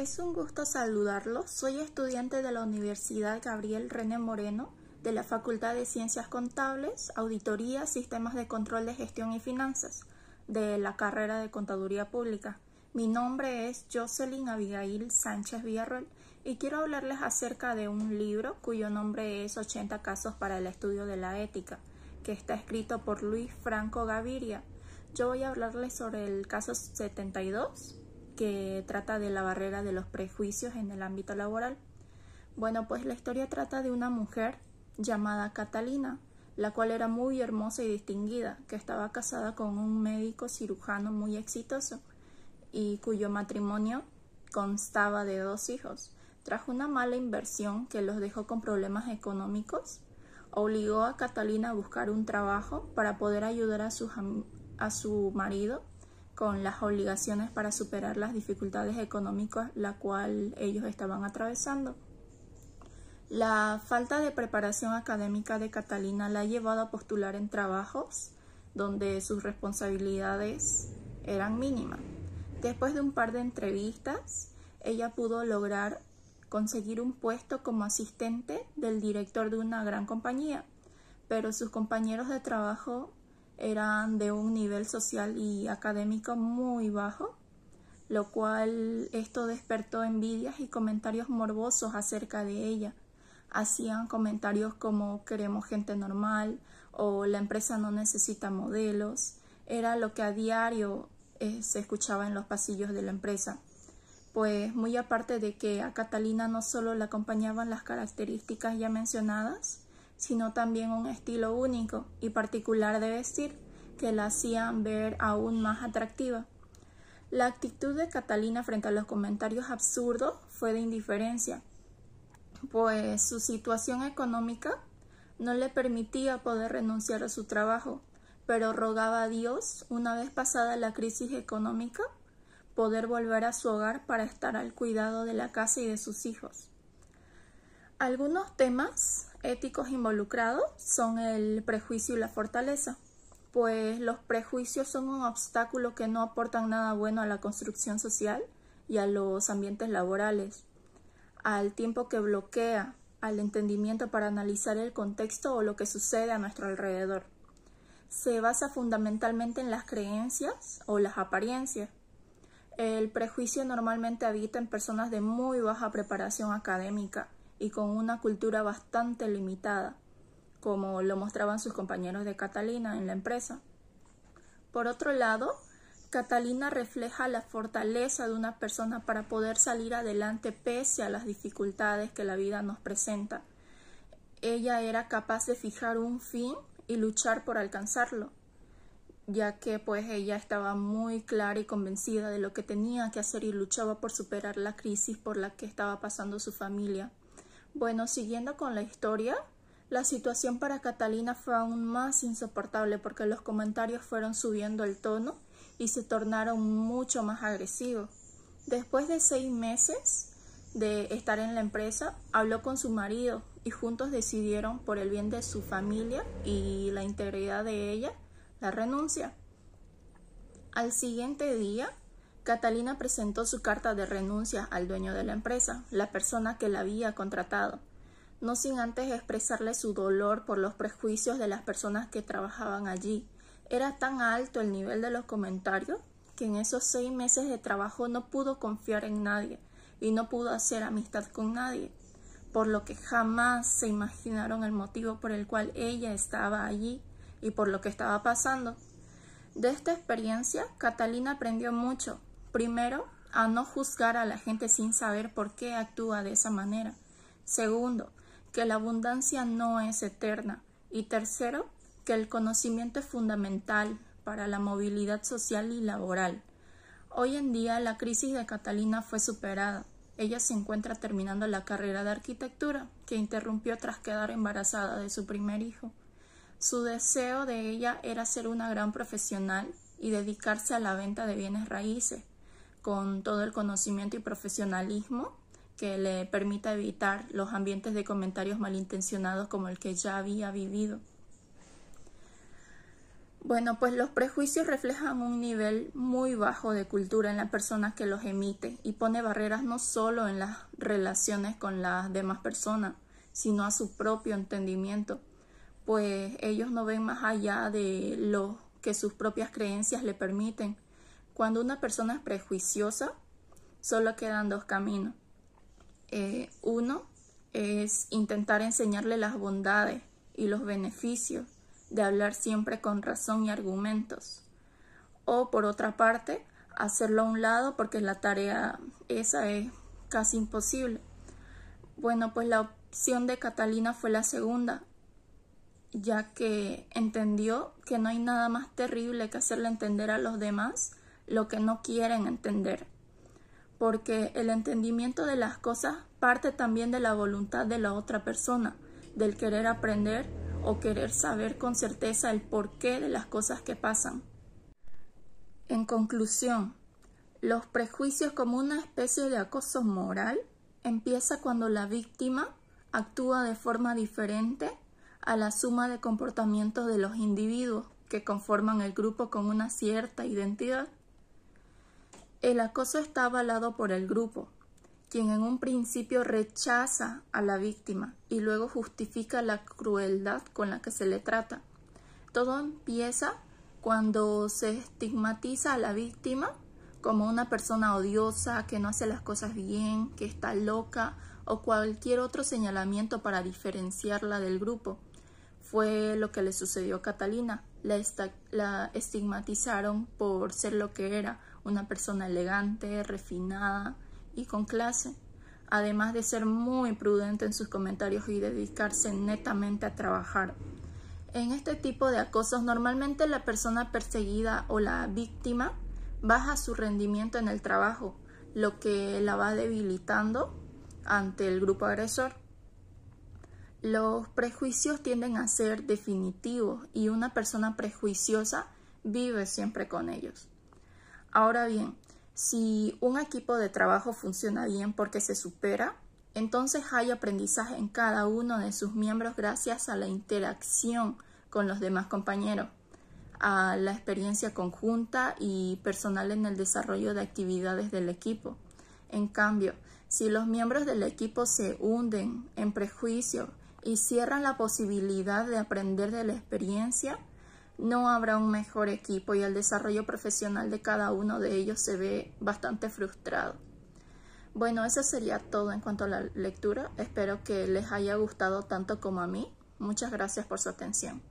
es un gusto saludarlos. Soy estudiante de la Universidad Gabriel René Moreno, de la Facultad de Ciencias Contables, Auditoría, Sistemas de Control de Gestión y Finanzas, de la carrera de Contaduría Pública. Mi nombre es Jocelyn Abigail Sánchez Villarreal y quiero hablarles acerca de un libro cuyo nombre es 80 casos para el estudio de la ética, que está escrito por Luis Franco Gaviria. Yo voy a hablarles sobre el caso 72, que trata de la barrera de los prejuicios en el ámbito laboral. Bueno, pues la historia trata de una mujer llamada Catalina, la cual era muy hermosa y distinguida, que estaba casada con un médico cirujano muy exitoso y cuyo matrimonio constaba de dos hijos. Tras una mala inversión que los dejó con problemas económicos, obligó a Catalina a buscar un trabajo para poder ayudar a a su marido con las obligaciones para superar las dificultades económicas la cual ellos estaban atravesando. La falta de preparación académica de Catalina la ha llevado a postular en trabajos donde sus responsabilidades eran mínimas. Después de un par de entrevistas, ella pudo lograr conseguir un puesto como asistente del director de una gran compañía, pero sus compañeros de trabajo eran de un nivel social y académico muy bajo, lo cual esto despertó envidias y comentarios morbosos acerca de ella. Hacían comentarios como queremos gente normal o la empresa no necesita modelos. Era lo que a diario eh, se escuchaba en los pasillos de la empresa. Pues muy aparte de que a Catalina no solo le acompañaban las características ya mencionadas, sino también un estilo único y particular de vestir que la hacían ver aún más atractiva. La actitud de Catalina frente a los comentarios absurdos fue de indiferencia, pues su situación económica no le permitía poder renunciar a su trabajo, pero rogaba a Dios, una vez pasada la crisis económica, poder volver a su hogar para estar al cuidado de la casa y de sus hijos. Algunos temas éticos involucrados son el prejuicio y la fortaleza, pues los prejuicios son un obstáculo que no aportan nada bueno a la construcción social y a los ambientes laborales, al tiempo que bloquea al entendimiento para analizar el contexto o lo que sucede a nuestro alrededor. Se basa fundamentalmente en las creencias o las apariencias. El prejuicio normalmente habita en personas de muy baja preparación académica, y con una cultura bastante limitada, como lo mostraban sus compañeros de Catalina en la empresa. Por otro lado, Catalina refleja la fortaleza de una persona para poder salir adelante pese a las dificultades que la vida nos presenta. Ella era capaz de fijar un fin y luchar por alcanzarlo, ya que pues ella estaba muy clara y convencida de lo que tenía que hacer y luchaba por superar la crisis por la que estaba pasando su familia. Bueno, siguiendo con la historia, la situación para Catalina fue aún más insoportable porque los comentarios fueron subiendo el tono y se tornaron mucho más agresivos. Después de seis meses de estar en la empresa, habló con su marido y juntos decidieron por el bien de su familia y la integridad de ella la renuncia. Al siguiente día, Catalina presentó su carta de renuncia al dueño de la empresa, la persona que la había contratado, no sin antes expresarle su dolor por los prejuicios de las personas que trabajaban allí. Era tan alto el nivel de los comentarios que en esos seis meses de trabajo no pudo confiar en nadie y no pudo hacer amistad con nadie, por lo que jamás se imaginaron el motivo por el cual ella estaba allí y por lo que estaba pasando. De esta experiencia, Catalina aprendió mucho Primero, a no juzgar a la gente sin saber por qué actúa de esa manera. Segundo, que la abundancia no es eterna. Y tercero, que el conocimiento es fundamental para la movilidad social y laboral. Hoy en día la crisis de Catalina fue superada. Ella se encuentra terminando la carrera de arquitectura, que interrumpió tras quedar embarazada de su primer hijo. Su deseo de ella era ser una gran profesional y dedicarse a la venta de bienes raíces, con todo el conocimiento y profesionalismo que le permita evitar los ambientes de comentarios malintencionados como el que ya había vivido. Bueno, pues los prejuicios reflejan un nivel muy bajo de cultura en las personas que los emite y pone barreras no solo en las relaciones con las demás personas, sino a su propio entendimiento, pues ellos no ven más allá de lo que sus propias creencias le permiten. Cuando una persona es prejuiciosa, solo quedan dos caminos. Eh, uno es intentar enseñarle las bondades y los beneficios de hablar siempre con razón y argumentos. O por otra parte, hacerlo a un lado porque la tarea esa es casi imposible. Bueno, pues la opción de Catalina fue la segunda, ya que entendió que no hay nada más terrible que hacerle entender a los demás lo que no quieren entender, porque el entendimiento de las cosas parte también de la voluntad de la otra persona, del querer aprender o querer saber con certeza el porqué de las cosas que pasan. En conclusión, los prejuicios como una especie de acoso moral empieza cuando la víctima actúa de forma diferente a la suma de comportamientos de los individuos que conforman el grupo con una cierta identidad. El acoso está avalado por el grupo, quien en un principio rechaza a la víctima y luego justifica la crueldad con la que se le trata. Todo empieza cuando se estigmatiza a la víctima como una persona odiosa, que no hace las cosas bien, que está loca o cualquier otro señalamiento para diferenciarla del grupo. Fue lo que le sucedió a Catalina. La, estigmatizaron por ser lo que era, una persona elegante, refinada y con clase, además de ser muy prudente en sus comentarios y dedicarse netamente a trabajar. En este tipo de acosos normalmente la persona perseguida o la víctima baja su rendimiento en el trabajo, lo que la va debilitando ante el grupo agresor. Los prejuicios tienden a ser definitivos y una persona prejuiciosa vive siempre con ellos. Ahora bien, si un equipo de trabajo funciona bien porque se supera, entonces hay aprendizaje en cada uno de sus miembros gracias a la interacción con los demás compañeros, a la experiencia conjunta y personal en el desarrollo de actividades del equipo. En cambio, si los miembros del equipo se hunden en prejuicio y cierran la posibilidad de aprender de la experiencia, no habrá un mejor equipo y el desarrollo profesional de cada uno de ellos se ve bastante frustrado. Bueno, eso sería todo en cuanto a la lectura. Espero que les haya gustado tanto como a mí. Muchas gracias por su atención.